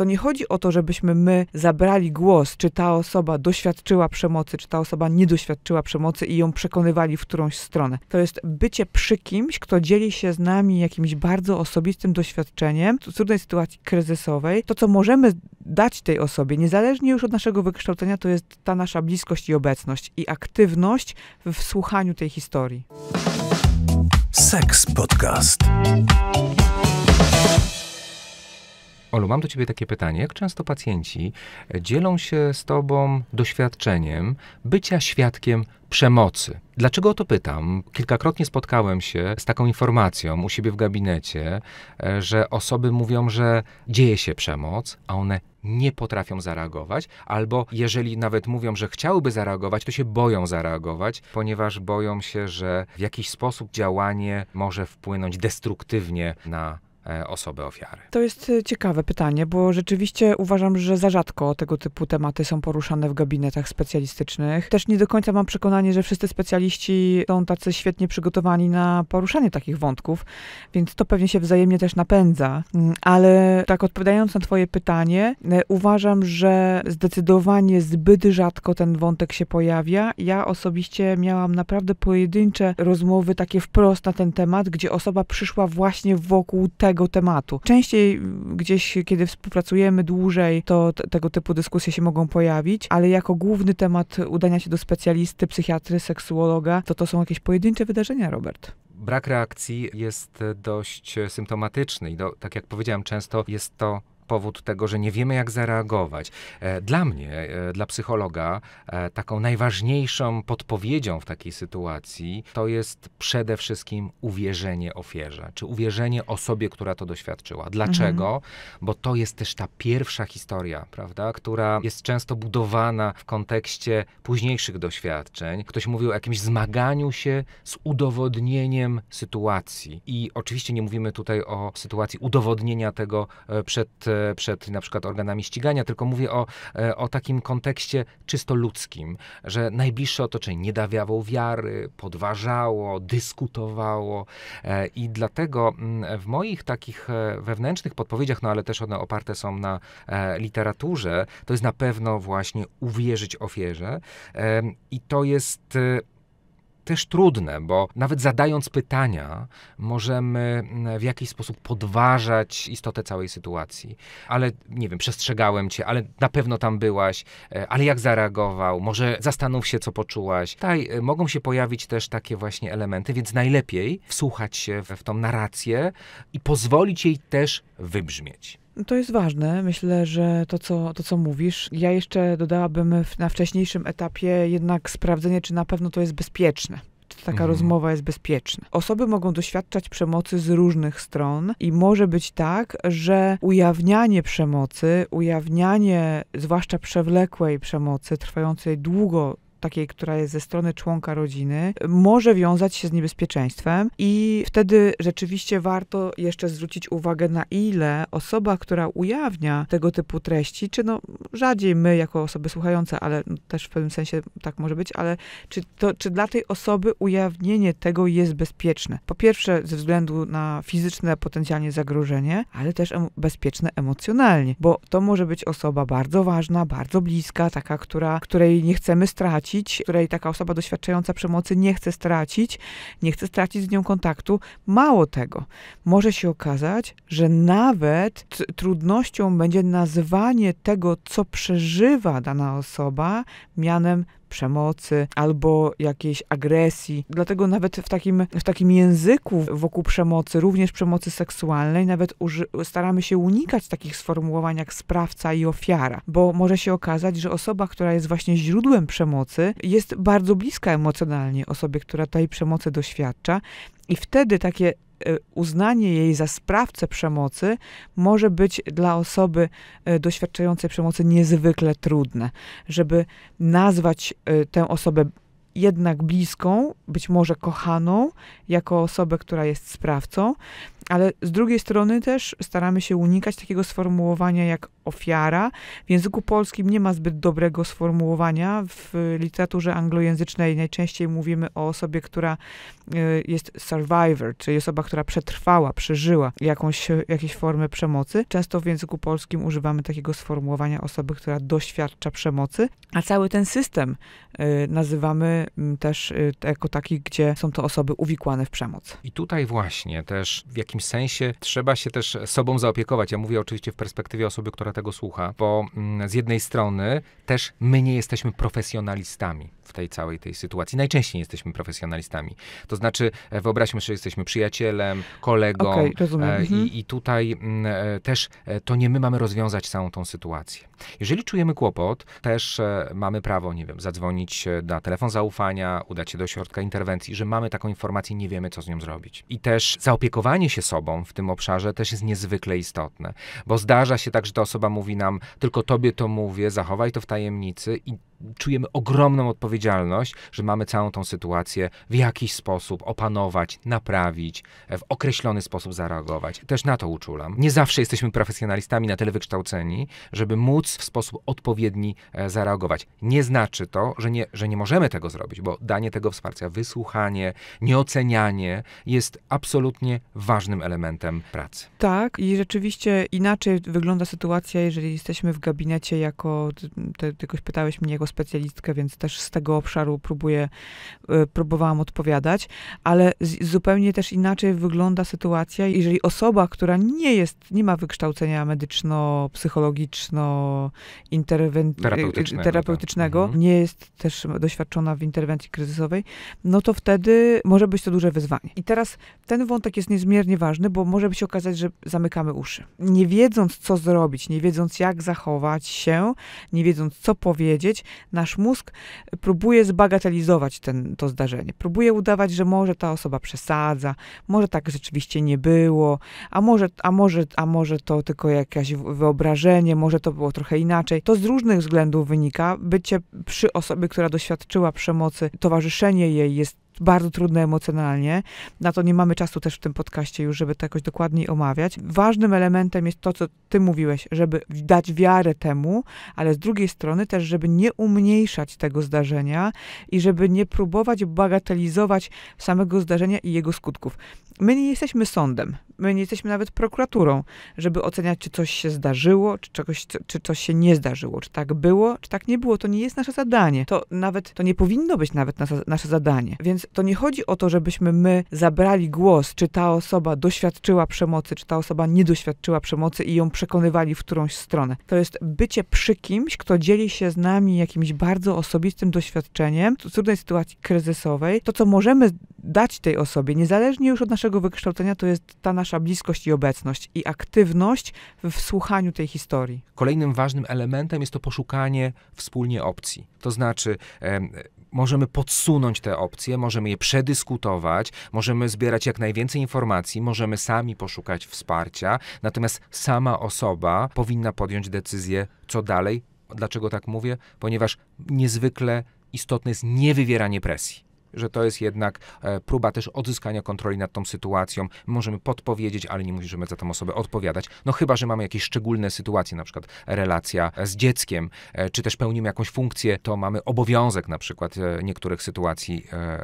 to nie chodzi o to, żebyśmy my zabrali głos, czy ta osoba doświadczyła przemocy, czy ta osoba nie doświadczyła przemocy i ją przekonywali w którąś stronę. To jest bycie przy kimś, kto dzieli się z nami jakimś bardzo osobistym doświadczeniem w trudnej sytuacji kryzysowej. To, co możemy dać tej osobie, niezależnie już od naszego wykształcenia, to jest ta nasza bliskość i obecność i aktywność w słuchaniu tej historii. Seks Podcast. Olu, mam do ciebie takie pytanie. Jak często pacjenci e, dzielą się z tobą doświadczeniem bycia świadkiem przemocy? Dlaczego o to pytam? Kilkakrotnie spotkałem się z taką informacją u siebie w gabinecie, e, że osoby mówią, że dzieje się przemoc, a one nie potrafią zareagować, albo jeżeli nawet mówią, że chciałyby zareagować, to się boją zareagować, ponieważ boją się, że w jakiś sposób działanie może wpłynąć destruktywnie na E, osoby ofiary? To jest e, ciekawe pytanie, bo rzeczywiście uważam, że za rzadko tego typu tematy są poruszane w gabinetach specjalistycznych. Też nie do końca mam przekonanie, że wszyscy specjaliści są tacy świetnie przygotowani na poruszanie takich wątków, więc to pewnie się wzajemnie też napędza. Mm, ale tak odpowiadając na Twoje pytanie, e, uważam, że zdecydowanie zbyt rzadko ten wątek się pojawia. Ja osobiście miałam naprawdę pojedyncze rozmowy takie wprost na ten temat, gdzie osoba przyszła właśnie wokół tego, danego tematu. Częściej gdzieś, kiedy współpracujemy dłużej, to tego typu dyskusje się mogą pojawić, ale jako główny temat udania się do specjalisty, psychiatry, seksuologa, to to są jakieś pojedyncze wydarzenia, Robert brak reakcji jest dość symptomatyczny. I do, tak jak powiedziałem, często jest to powód tego, że nie wiemy, jak zareagować. E, dla mnie, e, dla psychologa, e, taką najważniejszą podpowiedzią w takiej sytuacji to jest przede wszystkim uwierzenie ofierze, czy uwierzenie osobie, która to doświadczyła. Dlaczego? Mhm. Bo to jest też ta pierwsza historia, prawda, która jest często budowana w kontekście późniejszych doświadczeń. Ktoś mówił o jakimś zmaganiu się z udowodnieniem sytuacji. I oczywiście nie mówimy tutaj o sytuacji udowodnienia tego przed przed na przykład organami ścigania, tylko mówię o, e, o takim kontekście czysto ludzkim, że najbliższe otoczenie nie dawiało wiary, podważało, dyskutowało e, i dlatego mm, w moich takich e, wewnętrznych podpowiedziach, no ale też one oparte są na literaturze, to jest na pewno właśnie uwierzyć ofierze i to jest też trudne, bo nawet zadając pytania, możemy mm, w jakiś sposób podważać istotę całej sytuacji. Ale nie wiem, przestrzegałem cię, ale na pewno tam byłaś, e, ale jak zareagował, może zastanów się, co poczułaś. Tutaj e, mogą się pojawić też takie właśnie elementy, więc najlepiej wsłuchać się w, w tą narrację i pozwolić jej też wybrzmieć. To jest ważne. Myślę, że to co, to, co mówisz, ja jeszcze dodałabym na wcześniejszym etapie jednak sprawdzenie, czy na pewno to jest bezpieczne czy taka mhm. rozmowa jest bezpieczna. Osoby mogą doświadczać przemocy z różnych stron i może być tak, że ujawnianie przemocy, ujawnianie zwłaszcza przewlekłej przemocy, trwającej długo, takiej, która jest ze strony członka rodziny, może wiązać się z niebezpieczeństwem i wtedy rzeczywiście warto jeszcze zwrócić uwagę na ile osoba, która ujawnia tego typu treści, czy no rzadziej my jako osoby słuchające, ale no, też w pewnym sensie tak może być, ale czy, to, czy dla tej osoby ujawnienie tego jest bezpieczne? Po pierwsze ze względu na fizyczne potencjalnie zagrożenie, ale też em bezpieczne emocjonalnie, bo to może być osoba bardzo ważna, bardzo bliska, taka, która, której nie chcemy stracić, stracić, której taka osoba doświadczająca przemocy nie chce stracić, nie chce stracić z nią kontaktu. Mało tego, może się okazać, że nawet trudnością będzie nazwanie tego, co przeżywa dana osoba, mianem przemocy albo jakiejś agresji. Dlatego nawet w takim, w takim języku wokół przemocy, również przemocy seksualnej, nawet staramy się unikać takich sformułowań jak sprawca i ofiara, bo może się okazać, że osoba, która jest właśnie źródłem przemocy, jest bardzo bliska emocjonalnie osobie, która tej przemocy doświadcza i wtedy takie Y, uznanie jej za sprawcę przemocy może być dla osoby y, doświadczającej przemocy niezwykle trudne. Żeby nazwać y, tę osobę jednak bliską, być może kochaną, jako osobę, która jest sprawcą, ale z drugiej strony też staramy się unikać takiego sformułowania jak ofiara. W języku polskim nie ma zbyt dobrego sformułowania. W literaturze anglojęzycznej najczęściej mówimy o osobie, która y, jest survivor, czyli osoba, która przetrwała, przeżyła jakąś, jakieś formy przemocy. Często w języku polskim używamy takiego sformułowania osoby, która doświadcza przemocy, a cały ten system y, nazywamy Y, też y, jako taki gdzie są to osoby uwikłane w przemoc. I tutaj właśnie też w jakimś sensie trzeba się też sobą zaopiekować. Ja mówię oczywiście w perspektywie osoby, która tego słucha, bo mm, z jednej strony też my nie jesteśmy profesjonalistami w tej całej tej sytuacji. Najczęściej jesteśmy profesjonalistami. To znaczy, e, wyobraźmy sobie, że jesteśmy przyjacielem, kolegą okay, e, i, mhm. i, tutaj mm, e, też to nie my mamy rozwiązać całą tą sytuację. Jeżeli czujemy kłopot, też mamy prawo, nie wiem, zadzwonić na telefon zaufania, zaufania, udać się do środka interwencji, że mamy taką informację, nie wiemy, co z nią zrobić. I też zaopiekowanie się sobą w tym obszarze też jest niezwykle istotne, bo zdarza się tak, że ta osoba mówi nam, tylko tobie to mówię, zachowaj to w tajemnicy i czujemy ogromną odpowiedzialność, że mamy całą tą sytuację w jakiś sposób opanować, naprawić, w określony sposób zareagować. Też na to uczulam. Nie zawsze jesteśmy profesjonalistami na tyle wykształceni, żeby móc w sposób odpowiedni e, zareagować. Nie znaczy to, że nie, że nie możemy tego zrobić, bo danie tego wsparcia, wysłuchanie, nieocenianie jest absolutnie ważnym elementem pracy. Tak, i rzeczywiście inaczej wygląda sytuacja, jeżeli jesteśmy w gabinecie jako, ty, ty, ty pytałeś mnie, jako specjalistkę, więc też z tego obszaru próbuję, e, próbowałam odpowiadać, ale zupełnie też inaczej wygląda sytuacja, jeżeli osoba, która nie jest, nie ma wykształcenia medyczno-psychologiczno terapeutycznego, e, terapeutycznego tak. Mhm. nie jest też doświadczona w interwencji kryzysowej, no to wtedy może być to duże wyzwanie. I teraz ten wątek jest niezmiernie ważny, bo może się okazać, że zamykamy uszy. Nie wiedząc, co zrobić, nie wiedząc, jak zachować się, nie wiedząc, co powiedzieć, nasz mózg próbuje zbagatelizować ten, to zdarzenie. Próbuje udawać, że może ta osoba przesadza, może tak rzeczywiście nie było, a może, a może, a może to tylko jakieś wyobrażenie, może to było trochę inaczej. To z różnych względów wynika. Bycie przy osobie, która doświadczyła przemocy, towarzyszenie jej jest bardzo trudne emocjonalnie. Na to nie mamy czasu też w tym podcaście już, żeby to jakoś dokładniej omawiać. Ważnym elementem jest to, co ty mówiłeś, żeby dać wiarę temu, ale z drugiej strony też, żeby nie umniejszać tego zdarzenia i żeby nie próbować bagatelizować samego zdarzenia i jego skutków. My nie jesteśmy sądem, my nie jesteśmy nawet prokuraturą, żeby oceniać, czy coś się zdarzyło, czy, czegoś, czy coś się nie zdarzyło, czy tak było, czy tak nie było. To nie jest nasze zadanie. To nawet, to nie powinno być nawet nasze, nasze zadanie. Więc to nie chodzi o to, żebyśmy my zabrali głos, czy ta osoba doświadczyła przemocy, czy ta osoba nie doświadczyła przemocy i ją przekonywali w którąś stronę. To jest bycie przy kimś, kto dzieli się z nami jakimś bardzo osobistym doświadczeniem, trudnej sytuacji kryzysowej. To, co możemy dać tej osobie, niezależnie już od naszego wykształcenia, to jest ta nasza bliskość i obecność i aktywność w słuchaniu tej historii. Kolejnym ważnym elementem jest to poszukanie wspólnie opcji. To znaczy, możemy podsunąć te opcje, możemy je przedyskutować, możemy zbierać jak najwięcej informacji, możemy sami poszukać wsparcia, natomiast sama osoba powinna podjąć decyzję, co dalej. Dlaczego tak mówię? Ponieważ niezwykle istotne jest niewywieranie presji że to jest jednak e, próba też odzyskania kontroli nad tą sytuacją. Możemy podpowiedzieć, ale nie musimy za tą osobę odpowiadać. No chyba, że mamy jakieś szczególne sytuacje, na przykład relacja z dzieckiem, e, czy też pełnimy jakąś funkcję, to mamy obowiązek na przykład e, niektórych sytuacji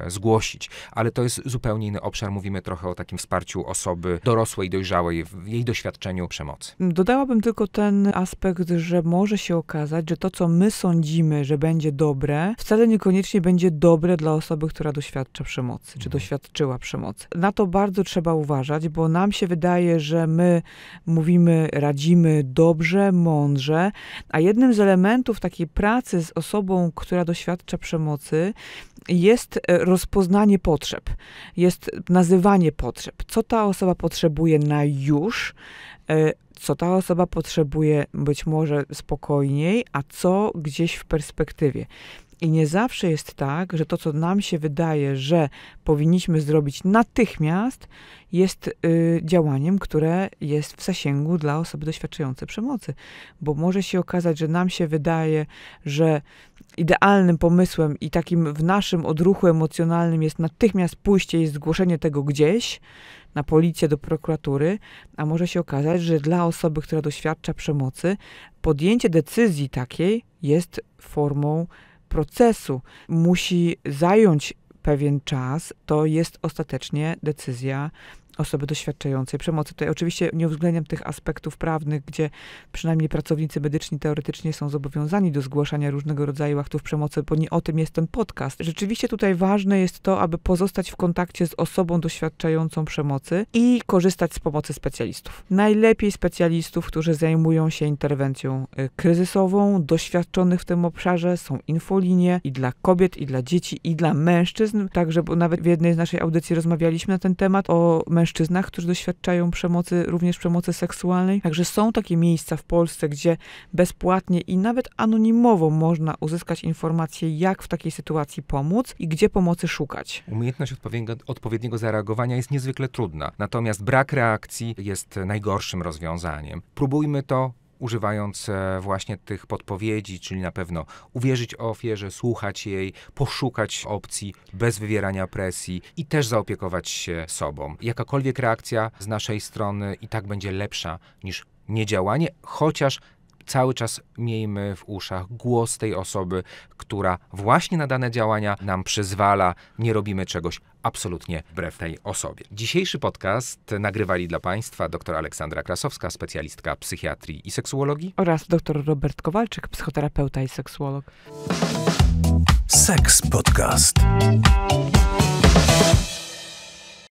zgłosić. Ale to jest zupełnie inny obszar. Mówimy trochę o takim wsparciu osoby dorosłej, dojrzałej w jej doświadczeniu przemocy. Dodałabym tylko ten aspekt, że może się okazać, że to, co my sądzimy, że będzie dobre, wcale niekoniecznie będzie dobre dla osoby, która doświadcza przemocy, czy mhm. doświadczyła przemocy. Na to bardzo trzeba uważać, bo nam się wydaje, że my mówimy, radzimy dobrze, mądrze, a jednym z elementów takiej pracy z osobą, która doświadcza przemocy, jest e, rozpoznanie potrzeb, jest nazywanie potrzeb. Co ta osoba potrzebuje na już, e, co ta osoba potrzebuje być może spokojniej, a co gdzieś w perspektywie. I nie zawsze jest tak, że to, co nam się wydaje, że powinniśmy zrobić natychmiast, jest y, działaniem, które jest w zasięgu dla osoby doświadczającej przemocy. Bo może się okazać, że nam się wydaje, że idealnym pomysłem i takim w naszym odruchu emocjonalnym jest natychmiast pójście i zgłoszenie tego gdzieś, na policję, do prokuratury, a może się okazać, że dla osoby, która doświadcza przemocy, podjęcie decyzji takiej jest formą procesu musi zająć pewien czas, to jest ostatecznie decyzja osoby doświadczającej przemocy. Tutaj oczywiście nie uwzględniam tych aspektów prawnych, gdzie przynajmniej pracownicy medyczni teoretycznie są zobowiązani do zgłaszania różnego rodzaju aktów przemocy, bo nie o tym jest ten podcast. Rzeczywiście tutaj ważne jest to, aby pozostać w kontakcie z osobą doświadczającą przemocy i korzystać z pomocy specjalistów. Najlepiej specjalistów, którzy zajmują się interwencją y, kryzysową, doświadczonych w tym obszarze, są infolinie i dla kobiet, i dla dzieci, i dla mężczyzn. Także, bo nawet w jednej z naszej audycji rozmawialiśmy na ten temat o mężczyznach mężczyznach, którzy doświadczają przemocy, również przemocy seksualnej. Także są takie miejsca w Polsce, gdzie bezpłatnie i nawet anonimowo można uzyskać informacje, jak w takiej sytuacji pomóc i gdzie pomocy szukać. Umiejętność odpowiedniego zareagowania jest niezwykle trudna, natomiast brak reakcji jest najgorszym rozwiązaniem. Próbujmy to używając e, właśnie tych podpowiedzi, czyli na pewno uwierzyć ofierze, słuchać jej, poszukać opcji bez wywierania presji i też zaopiekować się sobą. Jakakolwiek reakcja z naszej strony i tak będzie lepsza niż niedziałanie, chociaż cały czas miejmy w uszach głos tej osoby, która właśnie na dane działania nam przyzwala, nie robimy czegoś absolutnie wbrew tej osobie. Dzisiejszy podcast nagrywali dla Państwa dr Aleksandra Krasowska, specjalistka psychiatrii i seksuologii oraz dr Robert Kowalczyk, psychoterapeuta i seksuolog. Seks Podcast.